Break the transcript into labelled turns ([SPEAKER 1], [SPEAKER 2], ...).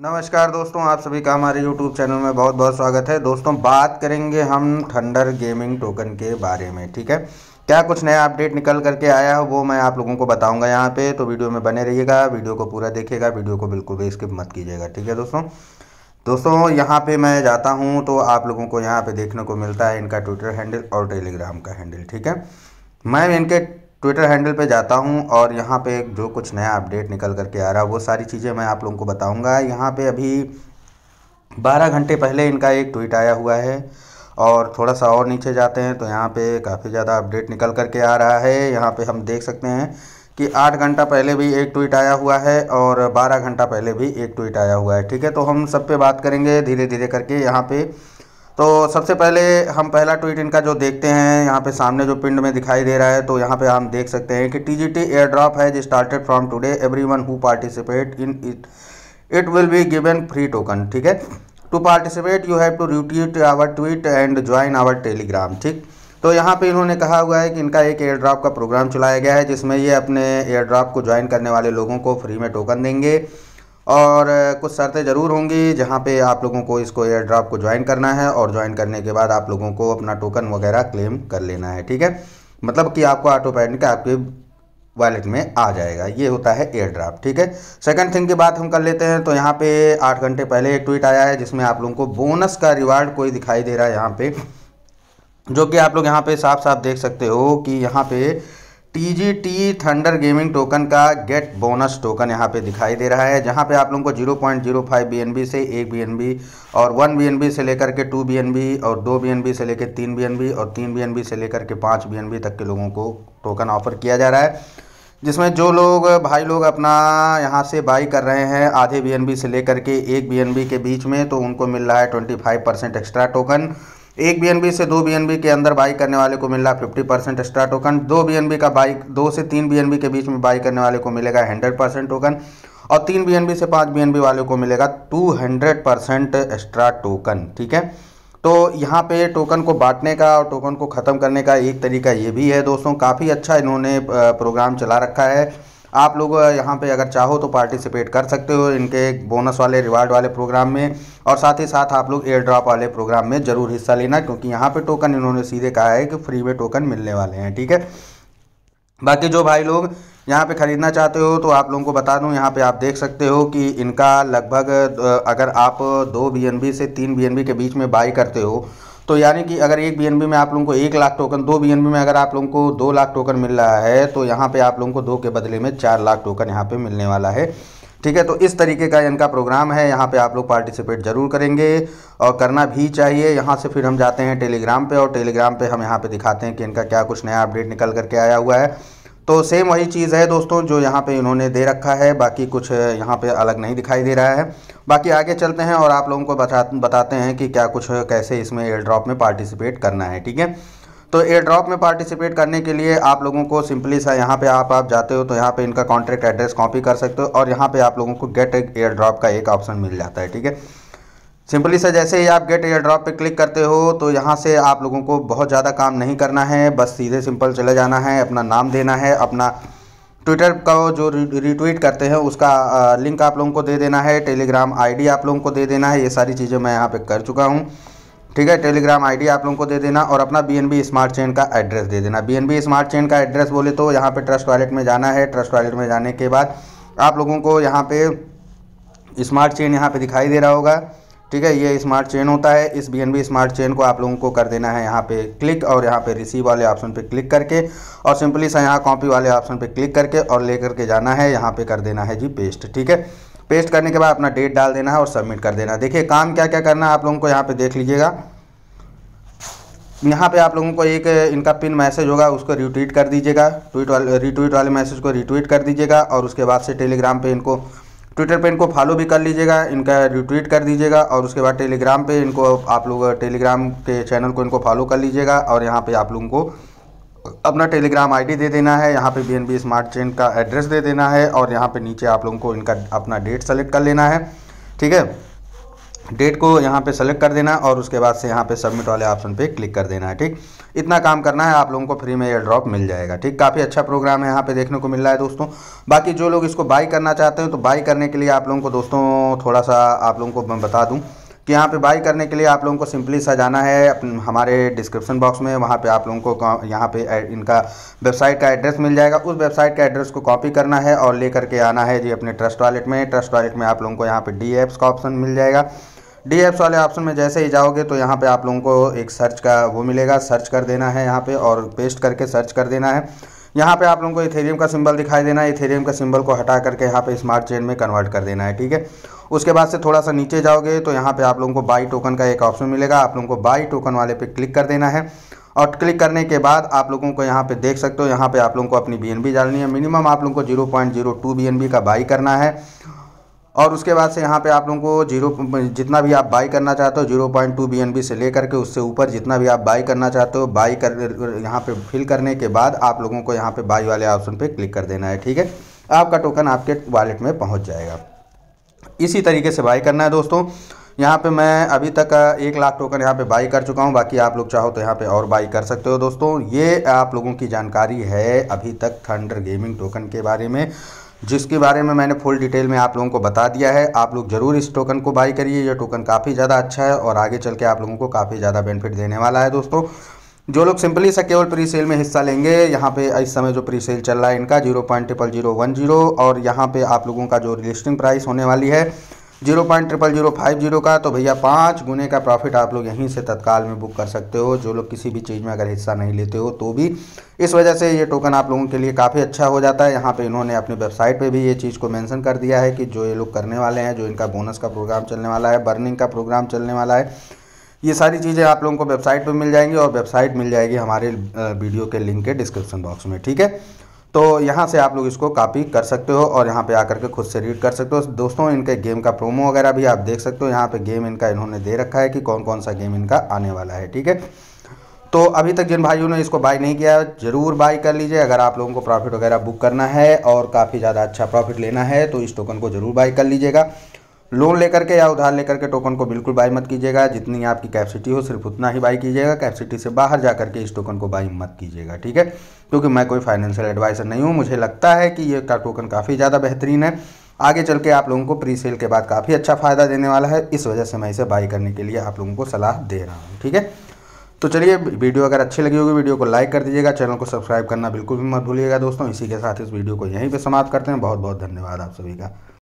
[SPEAKER 1] नमस्कार दोस्तों आप सभी का हमारे YouTube चैनल में बहुत बहुत स्वागत है दोस्तों बात करेंगे हम थंडर गेमिंग टोकन के बारे में ठीक है क्या कुछ नया अपडेट निकल करके आया है वो मैं आप लोगों को बताऊंगा यहाँ पे तो वीडियो में बने रहिएगा वीडियो को पूरा देखिएगा वीडियो को बिल्कुल भी स्किप मत कीजिएगा ठीक है दोस्तों दोस्तों यहाँ पर मैं जाता हूँ तो आप लोगों को यहाँ पर देखने को मिलता है इनका ट्विटर हैंडल और टेलीग्राम का हैंडल ठीक है मैं इनके ट्विटर हैंडल पे जाता हूँ और यहाँ पे जो कुछ नया अपडेट निकल कर के आ रहा है वो सारी चीज़ें मैं आप लोगों को बताऊँगा यहाँ पे अभी 12 घंटे पहले इनका एक ट्वीट आया हुआ है और थोड़ा सा और नीचे जाते हैं तो यहाँ पे काफ़ी ज़्यादा अपडेट निकल कर के आ रहा है यहाँ पे हम देख सकते हैं कि आठ घंटा पहले भी एक ट्वीट आया हुआ है और बारह घंटा पहले भी एक ट्वीट आया हुआ है ठीक है तो हम सब पे बात करेंगे धीरे धीरे करके यहाँ पर तो सबसे पहले हम पहला ट्वीट इनका जो देखते हैं यहाँ पे सामने जो पिंड में दिखाई दे रहा है तो यहाँ पे हम देख सकते हैं कि T G T air drop has started from today every one who participate in it it will be given free token ठीक है to participate you have to retweet our tweet and join our Telegram ठीक तो यहाँ पे इन्होंने कहा हुआ है कि इनका एक एयर ड्रॉप का प्रोग्राम चलाया गया है जिसमें ये अपने एयर ड्रॉप को ज्वाइन करने वाले लोगों को फ्री में टोकन देंगे और कुछ शर्तें ज़रूर होंगी जहाँ पे आप लोगों को इसको एयर ड्रॉप को ज्वाइन करना है और ज्वाइन करने के बाद आप लोगों को अपना टोकन वगैरह क्लेम कर लेना है ठीक है मतलब कि आपको ऑटो ऑटोमेटिक आपके वॉलेट में आ जाएगा ये होता है एयर ड्राफ्ट ठीक है सेकंड थिंग की बात हम कर लेते हैं तो यहाँ पे आठ घंटे पहले एक ट्वीट आया है जिसमें आप लोगों को बोनस का रिवार्ड कोई दिखाई दे रहा है यहाँ पे जो कि आप लोग यहाँ पे साफ साफ देख सकते हो कि यहाँ पे T G T thunder gaming token का गेट बोनस टोकन यहाँ पे दिखाई दे रहा है जहाँ पे आप लोगों को 0.05 पॉइंट से एक BNB और वन BNB से लेकर के टू BNB और दो BNB से लेकर तीन बी और तीन BNB से लेकर के पाँच BNB तक के लोगों को टोकन ऑफर किया जा रहा है जिसमें जो लोग भाई लोग अपना यहाँ से बाई कर रहे हैं आधे BNB से लेकर के एक BNB के बीच में तो उनको मिल रहा है twenty five percent extra token एक बीएनबी से दो बीएनबी के अंदर बाई करने वाले को मिल रहा है फिफ्टी परसेंट एक्स्ट्रा टोकन दो बीएनबी का बाई दो से तीन बीएनबी के बीच में बाई करने वाले को मिलेगा हंड्रेड परसेंट टोकन और तीन बीएनबी से पाँच बीएनबी वाले को मिलेगा two hundred percent extra token ठीक है तो यहाँ पे टोकन को बांटने का और टोकन को ख़त्म करने का एक तरीका ये भी है दोस्तों काफ़ी अच्छा इन्होंने प्रोग्राम चला रखा है आप लोग यहाँ पे अगर चाहो तो पार्टिसिपेट कर सकते हो इनके बोनस वाले रिवार्ड वाले प्रोग्राम में और साथ ही साथ आप लोग एयर ड्रॉप वाले प्रोग्राम में ज़रूर हिस्सा लेना क्योंकि यहाँ पे टोकन इन्होंने सीधे कहा है कि फ्री में टोकन मिलने वाले हैं ठीक है बाकी जो भाई लोग यहाँ पे ख़रीदना चाहते हो तो आप लोगों को बता दूँ यहाँ पे आप देख सकते हो कि इनका लगभग अगर आप दो बी से तीन बी के बीच में बाई करते हो तो यानी कि अगर एक बी में आप लोगों को एक लाख टोकन दो बी में अगर आप लोगों को दो लाख टोकन मिल रहा है तो यहाँ पे आप लोगों को दो के बदले में चार लाख टोकन यहाँ पे मिलने वाला है ठीक है तो इस तरीके का इनका प्रोग्राम है यहाँ पे आप लोग पार्टिसिपेट ज़रूर करेंगे और करना भी चाहिए यहाँ से फिर हम जाते हैं टेलीग्राम पे और टेलीग्राम पे हम यहाँ पे दिखाते हैं कि इनका क्या कुछ नया अपडेट निकल करके आया हुआ है तो सेम वही चीज़ है दोस्तों जो यहाँ पे इन्होंने दे रखा है बाकी कुछ यहाँ पे अलग नहीं दिखाई दे रहा है बाकी आगे चलते हैं और आप लोगों को बता बताते हैं कि क्या कुछ कैसे इसमें एयर ड्रॉप में पार्टिसिपेट करना है ठीक है तो एयर ड्रॉप में पार्टिसिपेट करने के लिए आप लोगों को सिंपली सा यहाँ पे आप आप जाते हो तो यहाँ पे इनका कॉन्ट्रैक्ट एड्रेस कॉपी कर सकते हो और यहाँ पे आप लोगों को गेट एयर ड्रॉप का एक ऑप्शन मिल जाता है ठीक है सिंपली से जैसे ही आप गेट एयर ड्रॉप पे क्लिक करते हो तो यहाँ से आप लोगों को बहुत ज़्यादा काम नहीं करना है बस सीधे सिंपल चले जाना है अपना नाम देना है अपना ट्विटर का जो रिट्वीट करते हैं उसका लिंक आप लोगों को दे देना है टेलीग्राम आईडी आप लोगों को दे देना है ये सारी चीज़ें मैं यहाँ पे कर चुका हूँ ठीक है टेलीग्राम आईडी आप लोगों को दे देना और अपना बीएनबी स्मार्ट चेन का एड्रेस दे देना बीएनबी स्मार्ट चेन का एड्रेस बोले तो यहाँ पे ट्रस्ट वॉलेट में जाना है ट्रस्ट वॉलेट में जाने के बाद आप लोगों को यहाँ पर स्मार्ट चेन यहाँ पर दिखाई दे रहा होगा ठीक है ये स्मार्ट चेन होता है इस बी स्मार्ट चेन को आप लोगों को कर देना है यहाँ पे क्लिक और यहाँ पे रिसीव वाले ऑप्शन पे क्लिक करके और सिंपली सा यहाँ कॉपी वाले ऑप्शन पे क्लिक करके और ले करके जाना है यहाँ पे कर देना है जी पेस्ट ठीक है पेस्ट करने के बाद अपना डेट डाल देना है और सबमिट कर देना देखिए काम क्या क्या करना है आप लोगों को यहाँ पर देख लीजिएगा यहाँ पे आप लोगों को एक इनका पिन मैसेज होगा उसको रिट्वीट कर दीजिएगा ट्वीट वाले रिट्वीट वाले मैसेज को रिट्वीट कर दीजिएगा और उसके बाद से टेलीग्राम पे इनको ट्विटर पे इनको फॉलो भी कर लीजिएगा इनका रिट्वीट कर दीजिएगा और उसके बाद टेलीग्राम पे इनको आप लोग टेलीग्राम के चैनल को इनको फॉलो कर लीजिएगा और यहाँ पे आप लोगों को अपना टेलीग्राम आईडी दे देना है यहाँ पे बी स्मार्ट चेन का एड्रेस दे देना है और यहाँ पे नीचे आप लोगों को इनका अपना डेट सेलेक्ट कर लेना है ठीक है डेट को यहाँ पे सेलेक्ट कर देना और उसके बाद से यहाँ पे सबमिट वाले ऑप्शन पे क्लिक कर देना है ठीक इतना काम करना है आप लोगों को फ्री में एयर ड्रॉप मिल जाएगा ठीक काफ़ी अच्छा प्रोग्राम है यहाँ पे देखने को मिल रहा है दोस्तों बाकी जो लोग इसको बाई करना चाहते हैं तो बाई करने के लिए आप लोगों को दोस्तों थोड़ा सा आप लोगों को मैं बता दूँ कि यहाँ पर बाई करने के लिए आप लोगों को सिंपली सा जाना है हमारे डिस्क्रिप्शन बॉक्स में वहाँ पर आप लोगों को यहाँ पे इनका वेबसाइट का एड्रेस मिल जाएगा उस वेबसाइट का एड्रेस को कॉपी करना है और ले करके आना है जी अपने ट्रस्ट वॉलेट में ट्रस्ट वॉलेट में आप लोगों को यहाँ पर डी एप्स का ऑप्शन मिल जाएगा डी एप्स वाले ऑप्शन में जैसे ही जाओगे तो यहाँ पे आप लोगों को एक सर्च का वो मिलेगा सर्च कर देना है यहाँ पे और पेस्ट करके सर्च कर देना है यहाँ पे आप लोगों को इथेरियम का सिंबल दिखाई देना है इथेरियम का सिंबल को हटा करके यहाँ पे स्मार्ट चेन में कन्वर्ट कर देना है ठीक है उसके बाद से थोड़ा सा नीचे जाओगे तो यहाँ पे आप लोगों को बाई टोकन का एक ऑप्शन मिलेगा आप लोगों को बाई टोकन वाले पे क्लिक कर देना है और क्लिक करने के बाद आप लोगों को यहाँ पे देख सकते हो यहाँ पे आप लोगों को अपनी बी डालनी है मिनिमम आप लोगों को एन बी का बाई करना है और उसके बाद से यहाँ पे आप लोगों को जीरो जितना भी आप बाई करना चाहते हो जीरो पॉइंट टू बी से लेकर के उससे ऊपर जितना भी आप बाई करना चाहते हो बाई कर यहाँ पे फिल करने के बाद आप लोगों को यहाँ पे बाई वाले ऑप्शन पे क्लिक कर देना है ठीक है आपका टोकन आपके वॉलेट में पहुँच जाएगा इसी तरीके से बाई करना है दोस्तों यहाँ पे मैं अभी तक एक लाख टोकन यहाँ पे बाई कर चुका हूँ बाकी आप लोग चाहो तो यहाँ पे और बाई कर सकते हो दोस्तों ये आप लोगों की जानकारी है अभी तक थंडर गेमिंग टोकन के बारे में जिसके बारे में मैंने फुल डिटेल में आप लोगों को बता दिया है आप लोग ज़रूर इस टोकन को बाई करिए यह टोकन काफ़ी ज़्यादा अच्छा है और आगे चल के आप लोगों को काफ़ी ज़्यादा बेनिफिट देने वाला है दोस्तों जो लोग सिंपली से केवल प्री सेल में हिस्सा लेंगे यहाँ पे इस समय जो प्री सेल चल रहा है इनका zero point triple zero one zero और यहाँ पे आप लोगों का जो रजिस्टिंग प्राइस होने वाली है zero point triple zero five zero का तो भैया पाँच गुने का प्रॉफिट आप लोग यहीं से तत्काल में बुक कर सकते हो जो लोग किसी भी चीज़ में अगर हिस्सा नहीं लेते हो तो भी इस वजह से ये टोकन आप लोगों के लिए काफ़ी अच्छा हो जाता है यहाँ पे इन्होंने अपनी वेबसाइट पे भी ये चीज़ को मेंशन कर दिया है कि जो ये लोग करने वाले हैं जो इनका बोनस का प्रोग्राम चलने वाला है बर्निंग का प्रोग्राम चलने वाला है ये सारी चीज़ें आप लोगों को वेबसाइट पर मिल जाएंगी और वेबसाइट मिल जाएगी हमारे वीडियो के लिंक के डिस्क्रिप्सन बॉक्स में ठीक है तो यहाँ से आप लोग इसको कॉपी कर सकते हो और यहाँ पे आकर के खुद से रीड कर सकते हो दोस्तों इनके गेम का प्रोमो वगैरह भी आप देख सकते हो यहाँ पे गेम इनका इन्होंने दे रखा है कि कौन कौन सा गेम इनका आने वाला है ठीक है तो अभी तक जिन भाइयों ने इसको बाई नहीं किया ज़रूर बाई कर लीजिए अगर आप लोगों को प्रॉफिट वगैरह बुक करना है और काफ़ी ज़्यादा अच्छा प्रॉफिट लेना है तो इस टोकन को ज़रूर बाई कर लीजिएगा लोन लेकर के या उधार लेकर के टोकन को बिल्कुल बाई मत कीजिएगा जितनी आपकी कैपेसिटी हो सिर्फ उतना ही बाई कीजिएगा कैपेसिटी से बाहर जा करके इस टोकन को बाई मत कीजिएगा ठीक है क्योंकि मैं कोई फाइनेंशियल एडवाइजर नहीं हूँ मुझे लगता है कि ये का टोकन काफ़ी ज़्यादा बेहतरीन है आगे चल के आप लोगों को प्री सेल के बाद काफ़ी अच्छा फ़ायदा देने वाला है इस वजह से मैं इसे बाई करने के लिए आप लोगों को सलाह दे रहा हूँ ठीक है तो चलिए वीडियो अगर अच्छी लगी होगी वीडियो को लाइक कर दीजिएगा चैनल को सब्सक्राइब करना बिल्कुल भी मत भूलिएगा दोस्तों इसी के साथ इस वीडियो को यहीं पे समाप्त करते हैं बहुत बहुत धन्यवाद आप सभी का